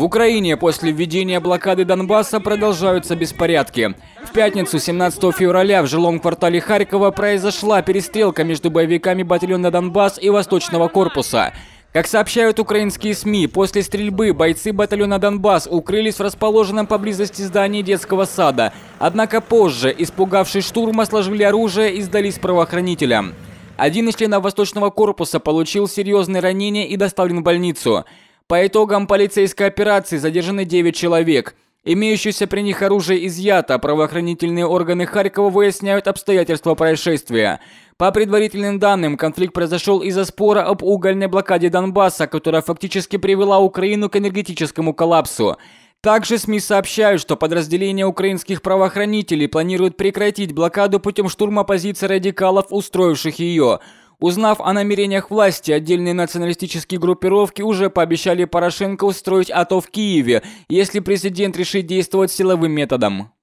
В Украине после введения блокады Донбасса продолжаются беспорядки. В пятницу 17 февраля в жилом квартале Харькова произошла перестрелка между боевиками батальона Донбасс и Восточного корпуса. Как сообщают украинские СМИ, после стрельбы бойцы батальона «Донбасс» укрылись в расположенном поблизости здании детского сада. Однако позже, испугавшись штурма, сложили оружие и сдались правоохранителям. Один из членов Восточного корпуса получил серьезные ранения и доставлен в больницу. По итогам полицейской операции задержаны 9 человек. Имеющееся при них оружие изъято, правоохранительные органы Харькова выясняют обстоятельства происшествия. По предварительным данным, конфликт произошел из-за спора об угольной блокаде Донбасса, которая фактически привела Украину к энергетическому коллапсу. Также СМИ сообщают, что подразделения украинских правоохранителей планируют прекратить блокаду путем штурма позиций радикалов, устроивших ее. Узнав о намерениях власти, отдельные националистические группировки уже пообещали Порошенко устроить АТО в Киеве, если президент решит действовать силовым методом.